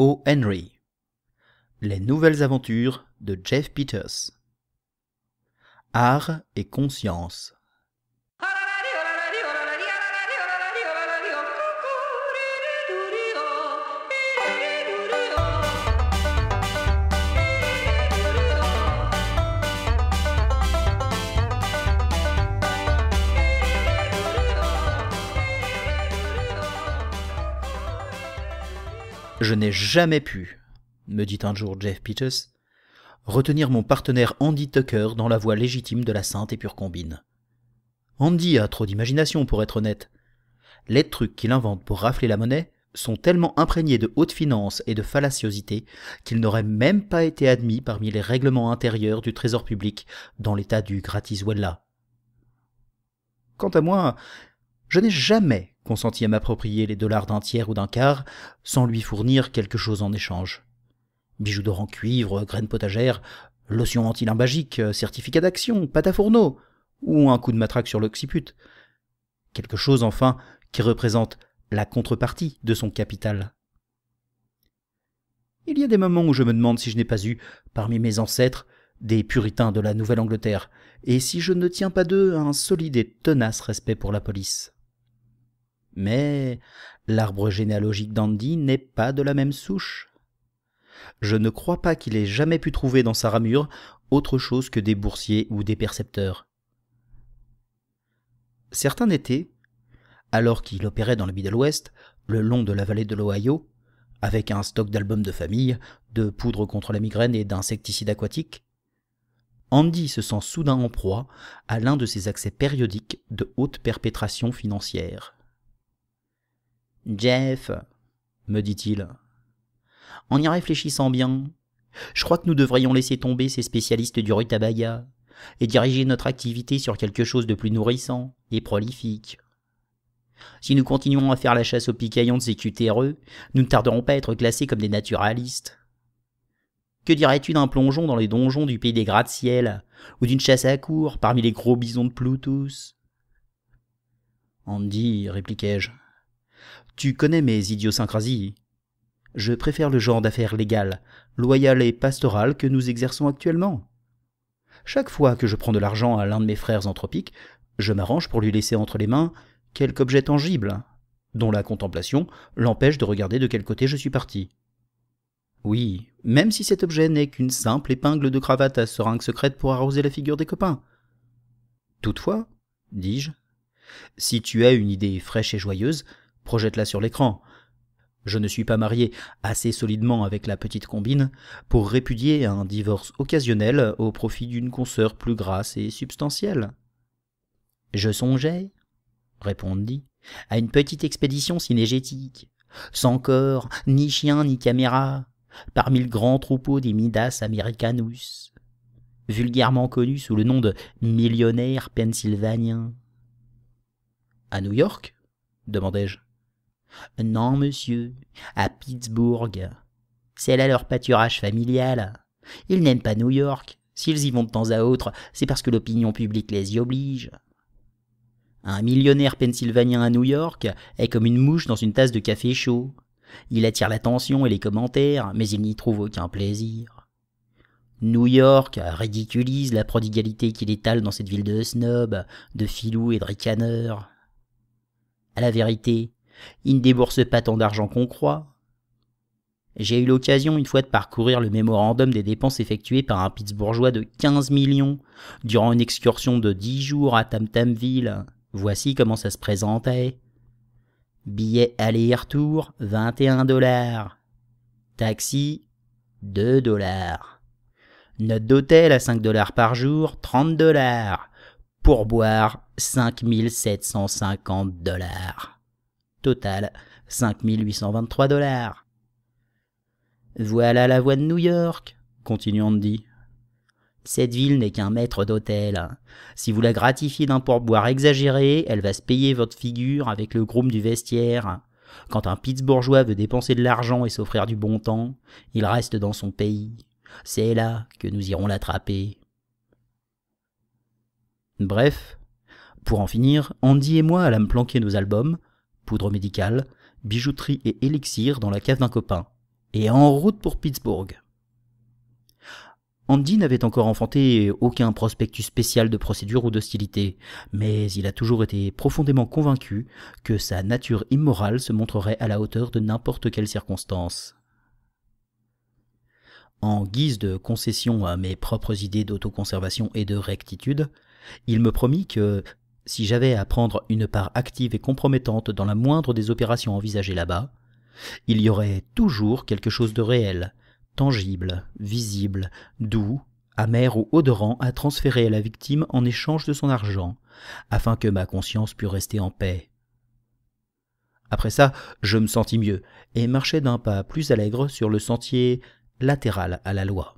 O. Henry. Les nouvelles aventures de Jeff Peters. Art et conscience. Je n'ai jamais pu, me dit un jour Jeff Peters, retenir mon partenaire Andy Tucker dans la voie légitime de la sainte et pure combine. Andy a trop d'imagination pour être honnête. Les trucs qu'il invente pour rafler la monnaie sont tellement imprégnés de haute finance et de fallaciosité qu'ils n'auraient même pas été admis parmi les règlements intérieurs du trésor public dans l'état du Wella. Quant à moi, je n'ai jamais consenti à m'approprier les dollars d'un tiers ou d'un quart sans lui fournir quelque chose en échange. Bijoux d'or en cuivre, graines potagères, lotion antilimbagique, certificat d'action, pâte à fourneau, ou un coup de matraque sur l'occiput. Quelque chose enfin qui représente la contrepartie de son capital. Il y a des moments où je me demande si je n'ai pas eu, parmi mes ancêtres, des puritains de la Nouvelle-Angleterre, et si je ne tiens pas d'eux un solide et tenace respect pour la police. Mais l'arbre généalogique d'Andy n'est pas de la même souche. Je ne crois pas qu'il ait jamais pu trouver dans sa ramure autre chose que des boursiers ou des percepteurs. Certains étés, alors qu'il opérait dans le Middle West, le long de la vallée de l'Ohio, avec un stock d'albums de famille, de poudre contre la migraine et d'insecticides aquatiques, Andy se sent soudain en proie à l'un de ses accès périodiques de haute perpétration financière. Jeff, me dit-il. En y réfléchissant bien, je crois que nous devrions laisser tomber ces spécialistes du rutabaga et diriger notre activité sur quelque chose de plus nourrissant et prolifique. Si nous continuons à faire la chasse aux picaillons de ces cutéreux, nous ne tarderons pas à être classés comme des naturalistes. Que dirais-tu d'un plongeon dans les donjons du pays des gratte-ciel, ou d'une chasse à cour parmi les gros bisons de Plutus Andy, répliquai-je, tu connais mes idiosyncrasies. Je préfère le genre d'affaires légales, loyales et pastorales que nous exerçons actuellement. Chaque fois que je prends de l'argent à l'un de mes frères anthropiques, je m'arrange pour lui laisser entre les mains quelque objet tangible, dont la contemplation l'empêche de regarder de quel côté je suis parti. Oui, même si cet objet n'est qu'une simple épingle de cravate à seringue secrète pour arroser la figure des copains. Toutefois, dis-je, si tu as une idée fraîche et joyeuse, projette-la sur l'écran. Je ne suis pas marié assez solidement avec la petite combine pour répudier un divorce occasionnel au profit d'une consoeur plus grasse et substantielle. Je songeais, répondit, à une petite expédition cinégétique, sans corps, ni chien, ni caméra, parmi le grand troupeau des Midas Americanus, vulgairement connu sous le nom de Millionnaire pennsylvaniens. À New York demandai-je. Non, monsieur, à Pittsburgh. C'est là leur pâturage familial. Ils n'aiment pas New York. S'ils y vont de temps à autre, c'est parce que l'opinion publique les y oblige. Un millionnaire pennsylvanien à New York est comme une mouche dans une tasse de café chaud. Il attire l'attention et les commentaires, mais il n'y trouve aucun plaisir. New York ridiculise la prodigalité qu'il étale dans cette ville de snobs, de filous et de ricaneurs. À la vérité, il ne débourse pas tant d'argent qu'on croit. J'ai eu l'occasion une fois de parcourir le mémorandum des dépenses effectuées par un pittsbourgeois de 15 millions durant une excursion de 10 jours à Tamtamville. Voici comment ça se présentait. Billet aller-retour, 21 dollars. Taxi, 2 dollars. Note d'hôtel à 5 dollars par jour, 30 dollars. Pourboire, 5750 dollars. Total 5823 dollars. Voilà la voie de New York, continue Andy. Cette ville n'est qu'un maître d'hôtel. Si vous la gratifiez d'un pourboire exagéré, elle va se payer votre figure avec le groom du vestiaire. Quand un pittsbourgeois veut dépenser de l'argent et s'offrir du bon temps, il reste dans son pays. C'est là que nous irons l'attraper. Bref, pour en finir, Andy et moi allâmes planquer nos albums, poudre médicale, bijouterie et élixir dans la cave d'un copain, et en route pour Pittsburgh. Andy n'avait encore enfanté aucun prospectus spécial de procédure ou d'hostilité, mais il a toujours été profondément convaincu que sa nature immorale se montrerait à la hauteur de n'importe quelle circonstance. En guise de concession à mes propres idées d'autoconservation et de rectitude, il me promit que, si j'avais à prendre une part active et compromettante dans la moindre des opérations envisagées là-bas, il y aurait toujours quelque chose de réel, tangible, visible, doux, amer ou odorant à transférer à la victime en échange de son argent, afin que ma conscience pût rester en paix. Après ça, je me sentis mieux et marchais d'un pas plus allègre sur le sentier latéral à la loi.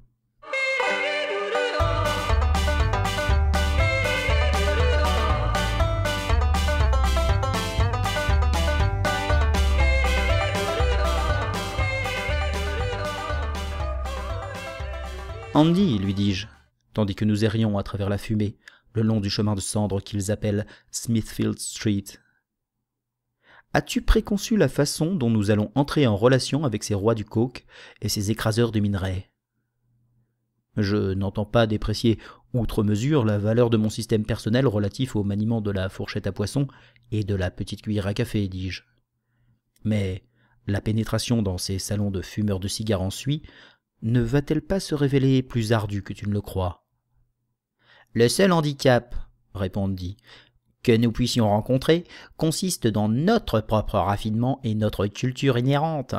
Andy, lui dis-je, tandis que nous errions à travers la fumée, le long du chemin de cendres qu'ils appellent Smithfield Street. As-tu préconçu la façon dont nous allons entrer en relation avec ces rois du coke et ces écraseurs de minerais Je n'entends pas déprécier outre mesure la valeur de mon système personnel relatif au maniement de la fourchette à poisson et de la petite cuillère à café, dis-je. Mais la pénétration dans ces salons de fumeurs de cigares en suie ne va-t-elle pas se révéler plus ardue que tu ne le crois Le seul handicap, répondit, que nous puissions rencontrer consiste dans notre propre raffinement et notre culture inhérente.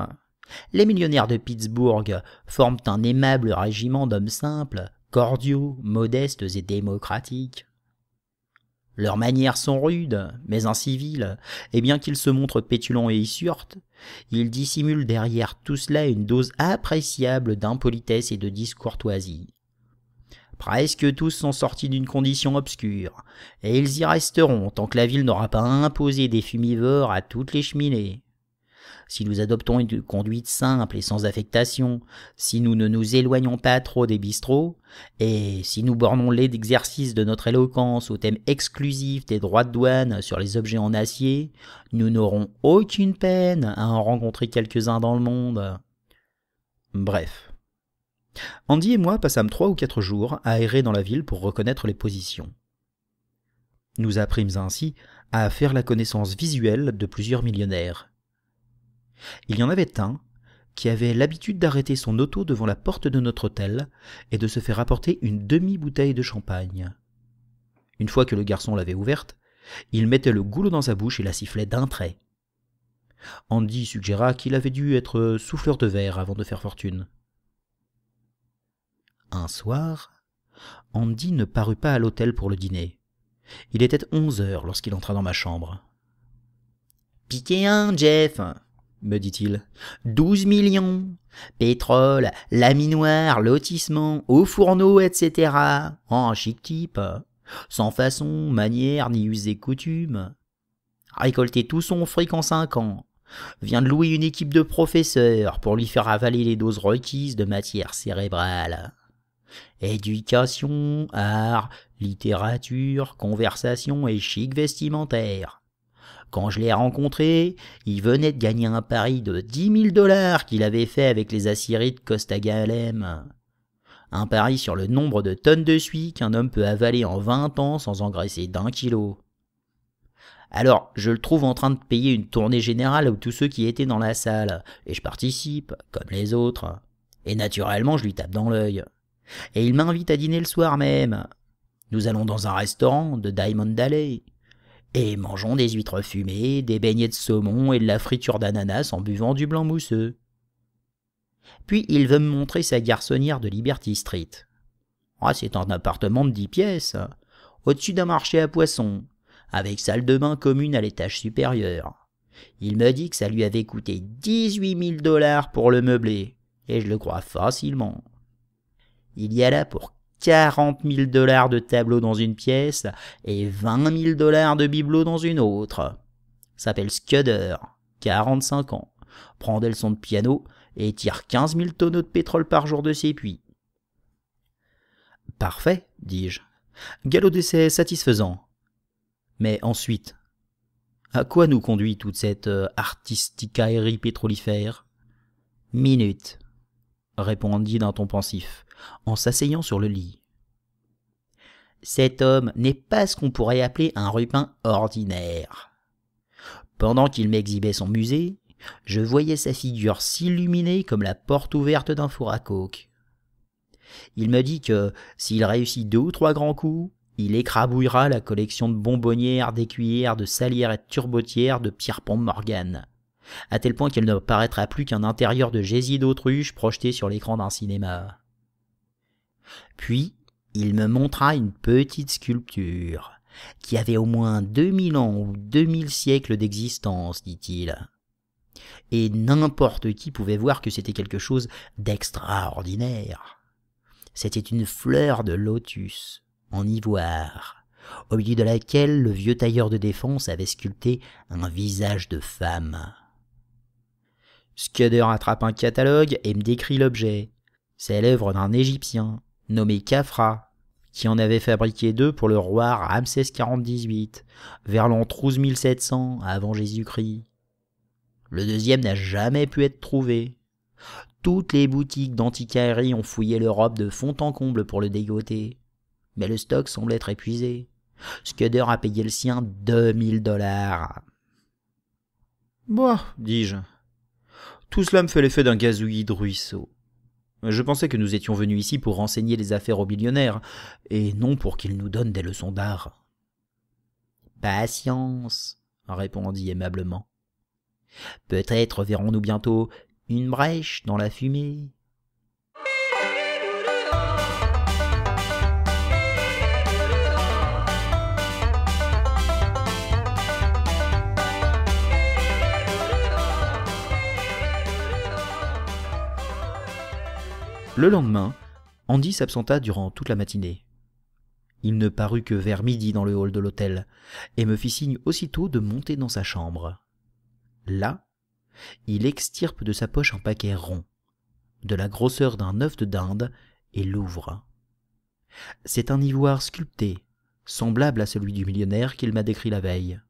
Les millionnaires de Pittsburgh forment un aimable régiment d'hommes simples, cordiaux, modestes et démocratiques. Leurs manières sont rudes, mais inciviles, et bien qu'ils se montrent pétulants et issurtes, ils dissimulent derrière tout cela une dose appréciable d'impolitesse et de discourtoisie. Presque tous sont sortis d'une condition obscure, et ils y resteront tant que la ville n'aura pas imposé des fumivores à toutes les cheminées si nous adoptons une conduite simple et sans affectation, si nous ne nous éloignons pas trop des bistrots, et si nous bornons l'exercice de notre éloquence au thème exclusif des droits de douane sur les objets en acier, nous n'aurons aucune peine à en rencontrer quelques-uns dans le monde. Bref. Andy et moi passâmes trois ou quatre jours à errer dans la ville pour reconnaître les positions. Nous apprîmes ainsi à faire la connaissance visuelle de plusieurs millionnaires, il y en avait un qui avait l'habitude d'arrêter son auto devant la porte de notre hôtel et de se faire apporter une demi-bouteille de champagne. Une fois que le garçon l'avait ouverte, il mettait le goulot dans sa bouche et la sifflait d'un trait. Andy suggéra qu'il avait dû être souffleur de verre avant de faire fortune. Un soir, Andy ne parut pas à l'hôtel pour le dîner. Il était onze heures lorsqu'il entra dans ma chambre. Piquez un, Jeff me dit-il. Douze millions Pétrole, laminoir, lotissement, haut fourneau, etc. En chic type. Sans façon, manière, ni us et coutume. Récolter tout son fric en cinq ans. Vient de louer une équipe de professeurs pour lui faire avaler les doses requises de matière cérébrale. Éducation, art, littérature, conversation et chic vestimentaire quand je l'ai rencontré, il venait de gagner un pari de 10 000 dollars qu'il avait fait avec les de Costa Galem. Un pari sur le nombre de tonnes de suie qu'un homme peut avaler en 20 ans sans engraisser d'un kilo. Alors, je le trouve en train de payer une tournée générale à tous ceux qui étaient dans la salle, et je participe, comme les autres. Et naturellement, je lui tape dans l'œil. Et il m'invite à dîner le soir même. Nous allons dans un restaurant de Diamond Alley. Et mangeons des huîtres fumées, des beignets de saumon et de la friture d'ananas en buvant du blanc mousseux. Puis il veut me montrer sa garçonnière de Liberty Street. Ah, c'est un appartement de dix pièces, au-dessus d'un marché à poissons, avec salle de bain commune à l'étage supérieur. Il me dit que ça lui avait coûté 18 000 dollars pour le meubler, et je le crois facilement. Il y a là pour 40 000 dollars de tableaux dans une pièce et vingt mille dollars de bibelots dans une autre. S'appelle Scudder, 45 ans. Prend des leçons de piano et tire quinze mille tonneaux de pétrole par jour de ses puits. Parfait, dis-je. Galop d'essai satisfaisant. Mais ensuite, à quoi nous conduit toute cette euh, artisticaillerie pétrolifère Minute, répondit d'un ton pensif en s'asseyant sur le lit. Cet homme n'est pas ce qu'on pourrait appeler un rupin ordinaire. Pendant qu'il m'exhibait son musée, je voyais sa figure s'illuminer comme la porte ouverte d'un four à coke. Il me dit que s'il réussit deux ou trois grands coups, il écrabouillera la collection de bonbonnières, d'écuyères, de salières et de turbotières de Pierre Pont Morgan, à tel point qu'elle ne paraîtra plus qu'un intérieur de gésier d'autruche projeté sur l'écran d'un cinéma. Puis il me montra une petite sculpture, qui avait au moins deux mille ans ou deux mille siècles d'existence, dit-il. Et n'importe qui pouvait voir que c'était quelque chose d'extraordinaire. C'était une fleur de lotus, en ivoire, au milieu de laquelle le vieux tailleur de défense avait sculpté un visage de femme. Scudder attrape un catalogue et me décrit l'objet. C'est l'œuvre d'un Égyptien, nommé Cafra, qui en avait fabriqué deux pour le roi Ramsès 48, vers l'an 13700 avant Jésus-Christ. Le deuxième n'a jamais pu être trouvé. Toutes les boutiques d'antiquaires ont fouillé l'Europe de fond en comble pour le dégoter. Mais le stock semble être épuisé. Scudder a payé le sien 2000 dollars. Moi, dis-je. Tout cela me fait l'effet d'un gazouillis de ruisseau. Je pensais que nous étions venus ici pour renseigner les affaires aux millionnaires, et non pour qu'ils nous donnent des leçons d'art. Patience, répondit aimablement. Peut-être verrons-nous bientôt une brèche dans la fumée Le lendemain, Andy s'absenta durant toute la matinée. Il ne parut que vers midi dans le hall de l'hôtel, et me fit signe aussitôt de monter dans sa chambre. Là, il extirpe de sa poche un paquet rond, de la grosseur d'un œuf de dinde, et l'ouvre. C'est un ivoire sculpté, semblable à celui du millionnaire qu'il m'a décrit la veille.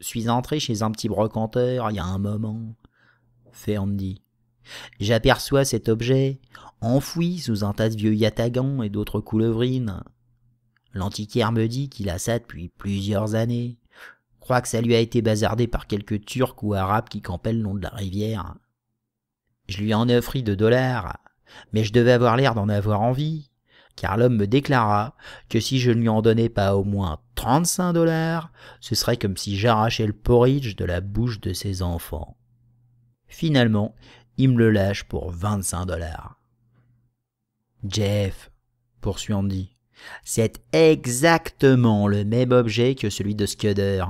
Suis entré chez un petit brocanteur il y a un moment, fait Andy. J'aperçois cet objet, enfoui sous un tas de vieux yatagans et d'autres couleuvrines. L'antiquaire me dit qu'il a ça depuis plusieurs années. Crois que ça lui a été bazardé par quelques Turcs ou Arabes qui campaient le long de la rivière. Je lui en offris deux dollars, mais je devais avoir l'air d'en avoir envie, car l'homme me déclara que si je ne lui en donnais pas au moins trente-cinq dollars, ce serait comme si j'arrachais le porridge de la bouche de ses enfants. Finalement, il me le lâche pour 25 dollars. Jeff, poursuit Andy, c'est exactement le même objet que celui de Scudder,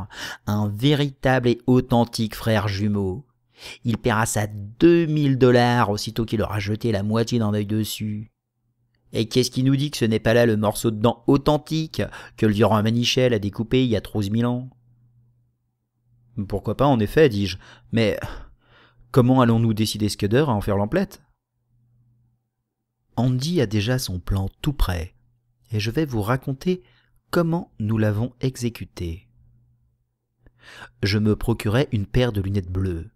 un véritable et authentique frère jumeau. Il paiera ça 2000 dollars aussitôt qu'il aura jeté la moitié d'un œil dessus. Et qu'est-ce qui nous dit que ce n'est pas là le morceau de dent authentique que le vieux Manichel a découpé il y a 12 mille ans Pourquoi pas, en effet, dis-je, mais Comment allons-nous décider Scudder à en faire l'emplette Andy a déjà son plan tout prêt, et je vais vous raconter comment nous l'avons exécuté. Je me procurais une paire de lunettes bleues,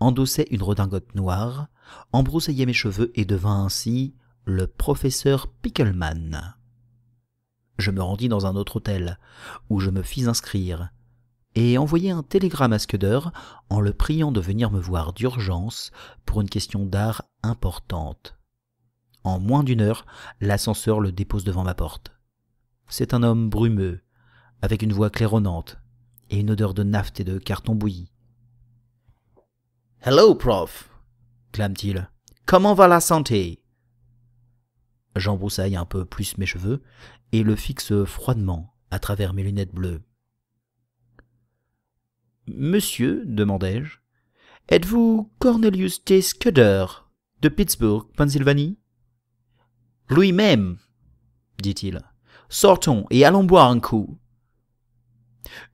endossais une redingote noire, embroussaillais mes cheveux et devins ainsi le professeur Pickleman. Je me rendis dans un autre hôtel, où je me fis inscrire, et envoyer un télégramme à Scudder en le priant de venir me voir d'urgence pour une question d'art importante. En moins d'une heure, l'ascenseur le dépose devant ma porte. C'est un homme brumeux, avec une voix claironnante et une odeur de naphte et de carton bouilli. Hello, prof, clame-t-il. Comment va la santé J'embroussaille un peu plus mes cheveux et le fixe froidement à travers mes lunettes bleues. Monsieur, demandai-je, êtes-vous Cornelius T. Scudder, de Pittsburgh, Pennsylvanie Lui-même, dit-il. Sortons et allons boire un coup.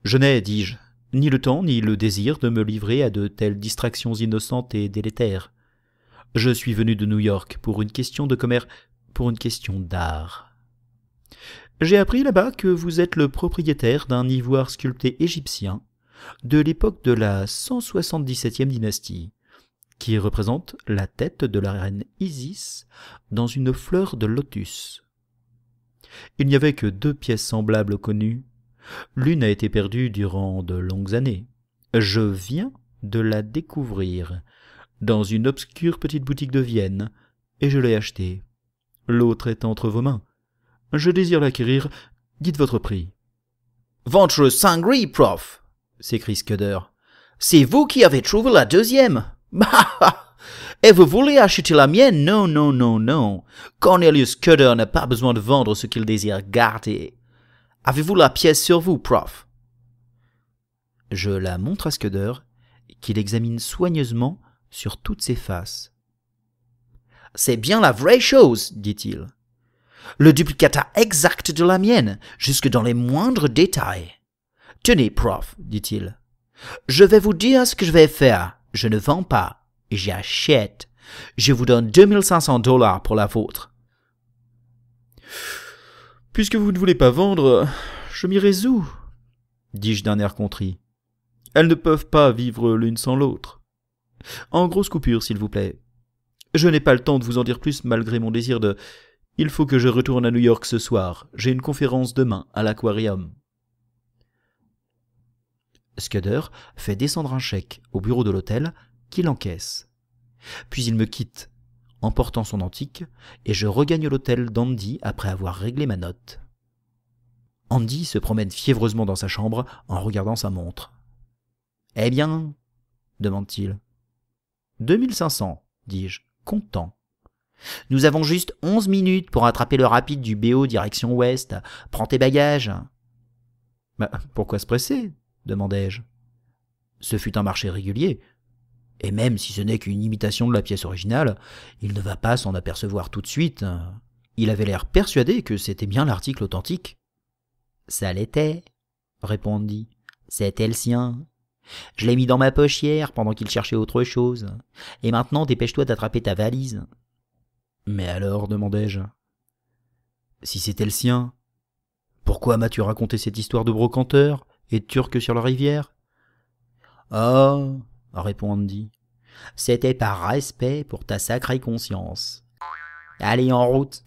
Je n'ai, dis-je, ni le temps ni le désir de me livrer à de telles distractions innocentes et délétères. Je suis venu de New York pour une question de commerce, pour une question d'art. J'ai appris là-bas que vous êtes le propriétaire d'un ivoire sculpté égyptien de l'époque de la 177e dynastie, qui représente la tête de la reine Isis dans une fleur de lotus. Il n'y avait que deux pièces semblables connues. L'une a été perdue durant de longues années. Je viens de la découvrir dans une obscure petite boutique de Vienne, et je l'ai achetée. L'autre est entre vos mains. Je désire l'acquérir. Dites votre prix. Ventre sangri, prof s'écrie Scudder. C'est vous qui avez trouvé la deuxième. Bah Et vous voulez acheter la mienne Non, non, non, non. Cornelius Scudder n'a pas besoin de vendre ce qu'il désire garder. Avez-vous la pièce sur vous, prof Je la montre à Scudder, qu'il examine soigneusement sur toutes ses faces. C'est bien la vraie chose, dit-il. Le duplicata exact de la mienne, jusque dans les moindres détails. Tenez, prof, dit-il. Je vais vous dire ce que je vais faire. Je ne vends pas. J'achète. Je vous donne 2500 dollars pour la vôtre. Puisque vous ne voulez pas vendre, je m'y résous, dis-je d'un air contrit. Elles ne peuvent pas vivre l'une sans l'autre. En grosse coupure, s'il vous plaît. Je n'ai pas le temps de vous en dire plus malgré mon désir de. Il faut que je retourne à New York ce soir. J'ai une conférence demain à l'aquarium. Scudder fait descendre un chèque au bureau de l'hôtel, qu'il encaisse. Puis il me quitte, emportant son antique, et je regagne l'hôtel d'Andy après avoir réglé ma note. Andy se promène fiévreusement dans sa chambre en regardant sa montre. Eh bien demande-t-il. 2500, dis-je, content. Nous avons juste onze minutes pour attraper le rapide du BO direction ouest. Prends tes bagages. Bah, pourquoi se presser demandai-je. Ce fut un marché régulier, et même si ce n'est qu'une imitation de la pièce originale, il ne va pas s'en apercevoir tout de suite. Il avait l'air persuadé que c'était bien l'article authentique. Ça l'était, répondit. C'était le sien. Je l'ai mis dans ma poche hier pendant qu'il cherchait autre chose. Et maintenant, dépêche-toi d'attraper ta valise. Mais alors, demandai-je. Si c'était le sien, pourquoi m'as-tu raconté cette histoire de brocanteur et turcs sur la rivière Oh répond Andy. C'était par respect pour ta sacrée conscience. Allez, en route